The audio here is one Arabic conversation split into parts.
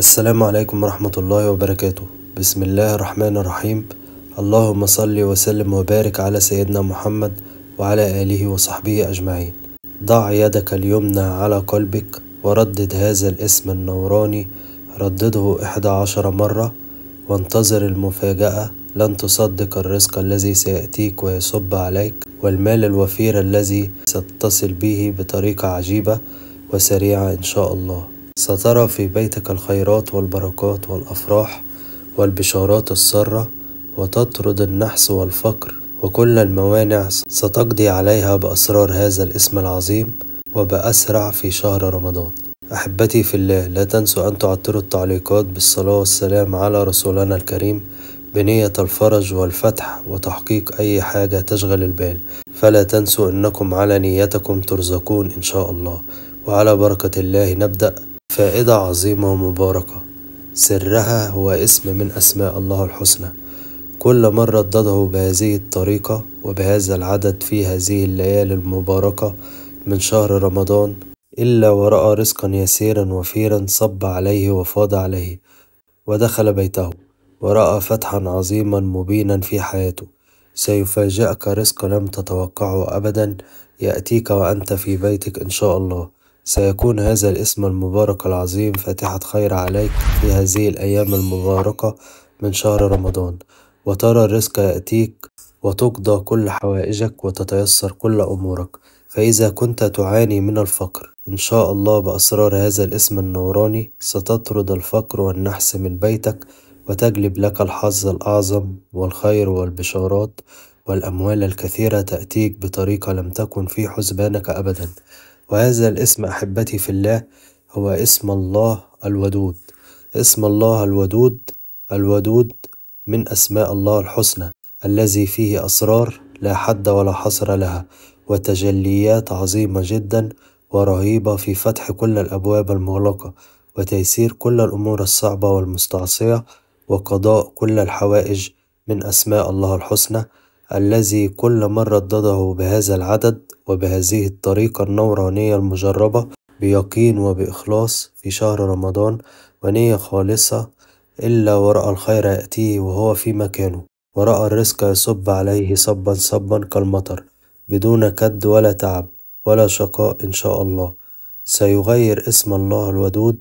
السلام عليكم ورحمة الله وبركاته بسم الله الرحمن الرحيم اللهم صل وسلم وبارك على سيدنا محمد وعلى آله وصحبه أجمعين ضع يدك اليمنى على قلبك وردد هذا الاسم النوراني ردده إحدى عشر مرة وانتظر المفاجأة لن تصدق الرزق الذي سيأتيك ويصب عليك والمال الوفير الذي ستتصل به بطريقة عجيبة وسريعة إن شاء الله سترى في بيتك الخيرات والبركات والأفراح والبشارات السارة وتطرد النحس والفقر وكل الموانع ستقضي عليها بأسرار هذا الاسم العظيم وبأسرع في شهر رمضان أحبتي في الله لا تنسوا أن تعطروا التعليقات بالصلاة والسلام على رسولنا الكريم بنية الفرج والفتح وتحقيق أي حاجة تشغل البال فلا تنسوا أنكم على نيتكم ترزقون إن شاء الله وعلى بركة الله نبدأ فائدة عظيمة ومباركة سرها هو اسم من أسماء الله الحسنى كل مرة ردده بهذه الطريقة وبهذا العدد في هذه الليالي المباركة من شهر رمضان إلا ورأى رزقا يسيرا وفيرا صب عليه وفاض عليه ودخل بيته ورأى فتحا عظيما مبينا في حياته سيفاجئك رزق لم تتوقعه أبدا يأتيك وأنت في بيتك إن شاء الله سيكون هذا الاسم المبارك العظيم فاتحة خير عليك في هذه الأيام المباركة من شهر رمضان وترى الرزق يأتيك وتقضى كل حوائجك وتتيسر كل أمورك فإذا كنت تعاني من الفقر إن شاء الله بأسرار هذا الاسم النوراني ستطرد الفقر والنحس من بيتك وتجلب لك الحظ الأعظم والخير والبشارات والأموال الكثيرة تأتيك بطريقة لم تكن في حسبانك أبدا وهذا الاسم أحبتي في الله هو اسم الله الودود اسم الله الودود الودود من أسماء الله الحسنى الذي فيه أسرار لا حد ولا حصر لها وتجليات عظيمة جدا ورهيبة في فتح كل الأبواب المغلقة وتيسير كل الأمور الصعبة والمستعصية وقضاء كل الحوائج من أسماء الله الحسنى الذي كل مرة ردده بهذا العدد وبهذه الطريقة النورانية المجربة بيقين وبإخلاص في شهر رمضان ونية خالصة إلا ورأى الخير يأتيه وهو في مكانه ورأى الرزق يصب عليه صبا صبا كالمطر بدون كد ولا تعب ولا شقاء إن شاء الله سيغير اسم الله الودود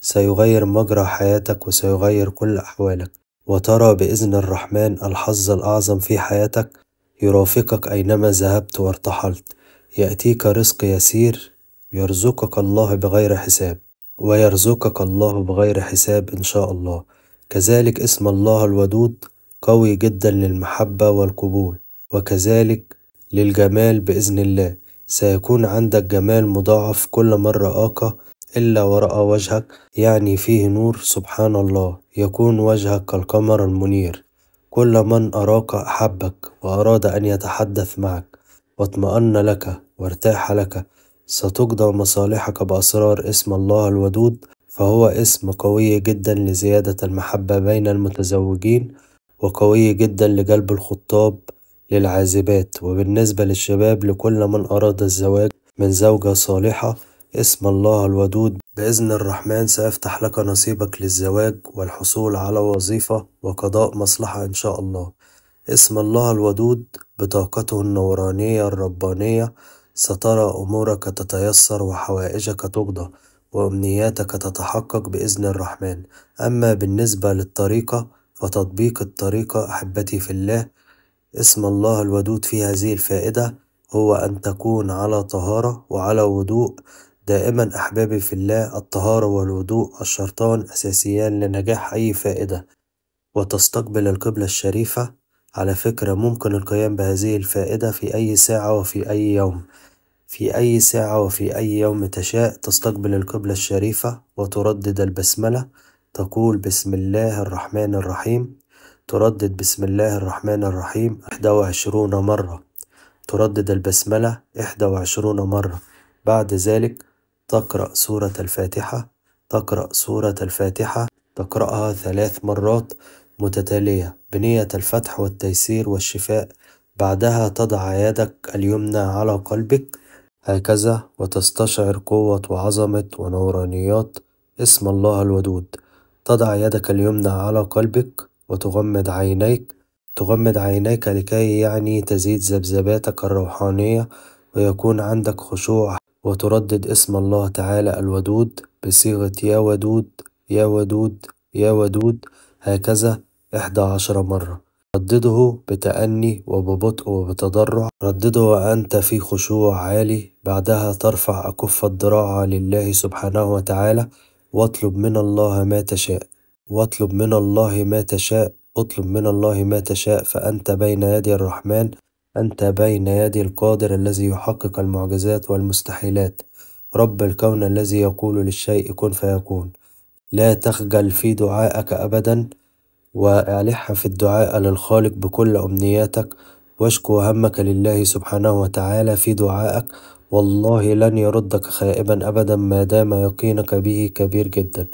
سيغير مجرى حياتك وسيغير كل أحوالك وترى بإذن الرحمن الحظ الأعظم في حياتك يرافقك أينما ذهبت وارتحلت يأتيك رزق يسير يرزقك الله بغير حساب ويرزقك الله بغير حساب إن شاء الله كذلك اسم الله الودود قوي جدا للمحبة والقبول وكذلك للجمال بإذن الله سيكون عندك جمال مضاعف كل مرة آقة إلا ورأى وجهك يعني فيه نور سبحان الله يكون وجهك كالقمر المنير كل من أراك أحبك وأراد أن يتحدث معك واطمأن لك وارتاح لك ستقضى مصالحك بأسرار اسم الله الودود فهو اسم قوي جدا لزيادة المحبة بين المتزوجين وقوي جدا لجلب الخطاب للعازبات وبالنسبة للشباب لكل من أراد الزواج من زوجة صالحة اسم الله الودود بإذن الرحمن سيفتح لك نصيبك للزواج والحصول على وظيفة وقضاء مصلحة إن شاء الله اسم الله الودود بطاقته النورانية الربانية سترى أمورك تتيسر وحوائجك تقضى وأمنياتك تتحقق بإذن الرحمن أما بالنسبة للطريقة فتطبيق الطريقة أحبتي في الله اسم الله الودود في هذه الفائدة هو أن تكون على طهارة وعلى وضوء دائما أحبابي في الله الطهارة والوضوء الشرطان أساسيان لنجاح أي فائدة وتستقبل القبلة الشريفة على فكرة ممكن القيام بهذه الفائدة في أي ساعة وفي أي يوم في أي ساعة وفي أي يوم تشاء تستقبل القبلة الشريفة وتردد البسملة تقول بسم الله الرحمن الرحيم تردد بسم الله الرحمن الرحيم 21 مرة تردد البسملة 21 مرة بعد ذلك تقرأ سورة الفاتحة تقرأ سورة الفاتحة تقرأها ثلاث مرات متتالية بنية الفتح والتيسير والشفاء بعدها تضع يدك اليمنى على قلبك هكذا وتستشعر قوة وعظمة ونورانيات اسم الله الودود تضع يدك اليمنى على قلبك وتغمض عينيك تغمض عينيك لكي يعني تزيد ذبذباتك الروحانية ويكون عندك خشوع وتردد اسم الله تعالى الودود بصيغة يا ودود يا ودود يا ودود هكذا إحدى عشر مرة ردده بتأني وببطء وبتضرع ردده وأنت في خشوع عالي بعدها ترفع أكف الضراعة لله سبحانه وتعالى واطلب من الله ما تشاء واطلب من الله ما تشاء اطلب من الله ما تشاء فأنت بين يدي الرحمن أنت بين يدي القادر الذي يحقق المعجزات والمستحيلات رب الكون الذي يقول للشيء كن فيكون لا تخجل في دعائك أبدا وألح في الدعاء للخالق بكل أمنياتك واشكو همك لله سبحانه وتعالى في دعائك والله لن يردك خائبا أبدا ما دام يقينك به كبير جدا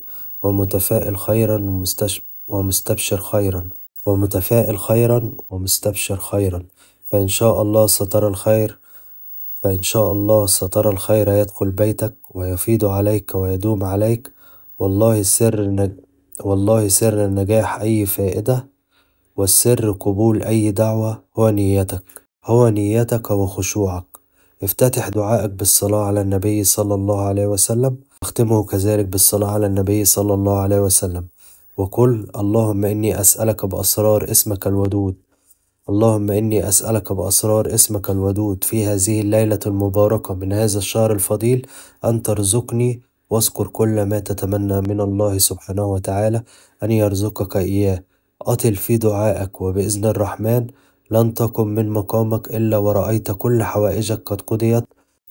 ومتفائل خيرا ومستبشر خيرا ومتفائل خيرا ومستبشر خيرا فإن شاء الله سترى الخير فإن شاء الله سترى الخير يدخل بيتك ويفيض عليك ويدوم عليك والله سر والله سر النجاح أي فائدة والسر قبول أي دعوة هو نيتك هو نيتك وخشوعك افتتح دعائك بالصلاة على النبي صلى الله عليه وسلم اختمه كذلك بالصلاة على النبي صلى الله عليه وسلم وقل اللهم إني أسألك بأسرار اسمك الودود اللهم إني أسألك بأسرار اسمك الودود في هذه الليلة المباركة من هذا الشهر الفضيل أن ترزقني واذكر كل ما تتمنى من الله سبحانه وتعالى أن يرزقك إياه أطل في دعائك وبإذن الرحمن لن تقم من مقامك إلا ورأيت كل حوائجك قد قضيت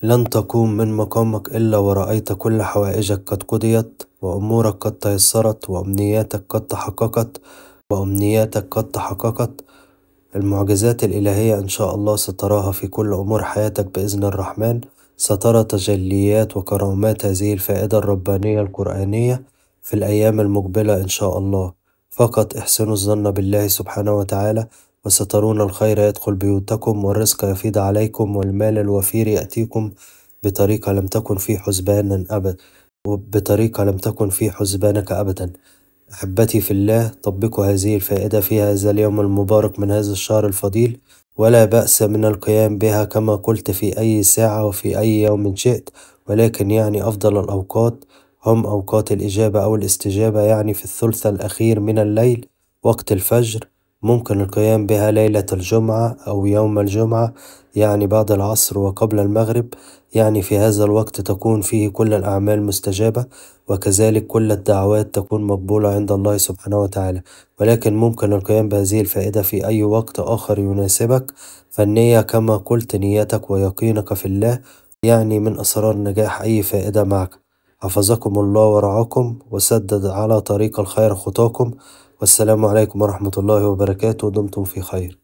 لن تقوم من مقامك إلا ورأيت كل حوائجك قد قضيت وأمورك قد تيسرت وأمنياتك قد تحققت وأمنياتك قد تحققت المعجزات الإلهية إن شاء الله ستراها في كل أمور حياتك بإذن الرحمن سترى تجليات وكرامات هذه الفائدة الربانية القرآنية في الأيام المقبلة إن شاء الله فقط احسنوا الظن بالله سبحانه وتعالى وسترون الخير يدخل بيوتكم والرزق يفيض عليكم والمال الوفير يأتيكم بطريقة لم تكن في حسبانا أبدا وبطريقة لم تكن في حسبانك أبدا أحبتي في الله طبقوا هذه الفائدة في هذا اليوم المبارك من هذا الشهر الفضيل ولا بأس من القيام بها كما قلت في أي ساعة وفي أي يوم شئت ولكن يعني أفضل الأوقات هم أوقات الإجابة أو الاستجابة يعني في الثلث الأخير من الليل وقت الفجر ممكن القيام بها ليلة الجمعة أو يوم الجمعة يعني بعد العصر وقبل المغرب يعني في هذا الوقت تكون فيه كل الأعمال مستجابة وكذلك كل الدعوات تكون مقبولة عند الله سبحانه وتعالى ولكن ممكن القيام بهذه الفائدة في أي وقت آخر يناسبك فالنية كما قلت نيتك ويقينك في الله يعني من أسرار نجاح أي فائدة معك حفظكم الله ورعاكم وسدد على طريق الخير خطاكم والسلام عليكم ورحمة الله وبركاته دمتم في خير